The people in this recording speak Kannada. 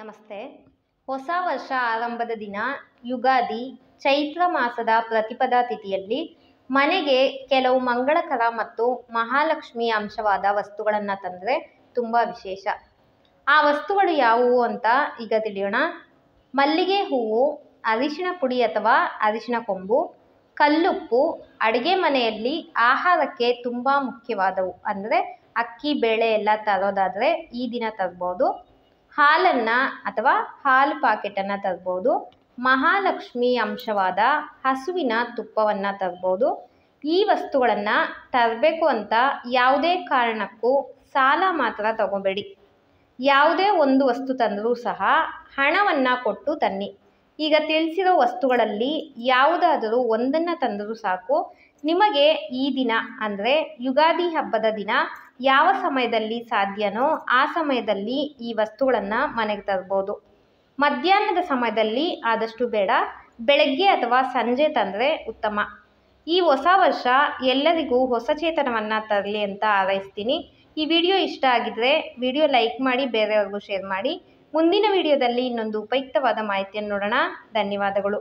ನಮಸ್ತೆ ಹೊಸ ವರ್ಷ ಆರಂಭದ ದಿನ ಯುಗಾದಿ ಚೈತ್ರ ಮಾಸದ ಪ್ರತಿಪದ ತಿಥಿಯಲ್ಲಿ ಮನೆಗೆ ಕೆಲವು ಮಂಗಳಕರ ಮತ್ತು ಮಹಾಲಕ್ಷ್ಮಿ ಅಂಶವಾದ ವಸ್ತುಗಳನ್ನು ತಂದರೆ ತುಂಬ ವಿಶೇಷ ಆ ವಸ್ತುಗಳು ಯಾವುವು ಅಂತ ಈಗ ತಿಳಿಯೋಣ ಮಲ್ಲಿಗೆ ಹೂವು ಅರಿಶಿನ ಪುಡಿ ಅಥವಾ ಅರಿಶಿನ ಕೊಂಬು ಕಲ್ಲುಪ್ಪು ಅಡುಗೆ ಮನೆಯಲ್ಲಿ ಆಹಾರಕ್ಕೆ ತುಂಬ ಮುಖ್ಯವಾದವು ಅಂದರೆ ಅಕ್ಕಿ ಬೇಳೆ ಎಲ್ಲ ತರೋದಾದರೆ ಈ ದಿನ ತರ್ಬೋದು ಹಾಲನ್ನು ಅಥವಾ ಹಾಲು ಪಾಕೆಟನ್ನು ತರ್ಬೋದು ಮಹಾಲಕ್ಷ್ಮಿ ಅಂಶವಾದ ಹಸುವಿನ ತುಪ್ಪವನ್ನು ತರ್ಬೋದು ಈ ವಸ್ತುಗಳನ್ನು ತರಬೇಕು ಅಂತ ಯಾವುದೇ ಕಾರಣಕ್ಕೂ ಸಾಲ ಮಾತ್ರ ತಗೋಬೇಡಿ ಯಾವುದೇ ಒಂದು ವಸ್ತು ತಂದರೂ ಸಹ ಹಣವನ್ನು ಕೊಟ್ಟು ತನ್ನಿ ಈಗ ತಿಳಿಸಿರೋ ವಸ್ತುಗಳಲ್ಲಿ ಯಾವುದಾದರೂ ಒಂದನ್ನು ತಂದರೂ ಸಾಕು ನಿಮಗೆ ಈ ದಿನ ಅಂದರೆ ಯುಗಾದಿ ಹಬ್ಬದ ದಿನ ಯಾವ ಸಮಯದಲ್ಲಿ ಸಾಧ್ಯನೋ ಆ ಸಮಯದಲ್ಲಿ ಈ ವಸ್ತುಗಳನ್ನು ಮನೆಗೆ ತರ್ಬೋದು ಮಧ್ಯಾಹ್ನದ ಸಮಯದಲ್ಲಿ ಆದಷ್ಟು ಬೇಡ ಬೆಳಗ್ಗೆ ಅಥವಾ ಸಂಜೆ ತಂದರೆ ಉತ್ತಮ ಈ ಹೊಸ ವರ್ಷ ಎಲ್ಲರಿಗೂ ಹೊಸ ಚೇತನವನ್ನು ತರಲಿ ಅಂತ ಹಾರೈಸ್ತೀನಿ ಈ ವಿಡಿಯೋ ಇಷ್ಟ ಆಗಿದ್ರೆ ವಿಡಿಯೋ ಲೈಕ್ ಮಾಡಿ ಬೇರೆಯವ್ರಿಗೂ ಶೇರ್ ಮಾಡಿ ಮುಂದಿನ ವಿಡಿಯೋದಲ್ಲಿ ಇನ್ನೊಂದು ಉಪಯುಕ್ತವಾದ ಮಾಹಿತಿಯನ್ನು ನೋಡೋಣ ಧನ್ಯವಾದಗಳು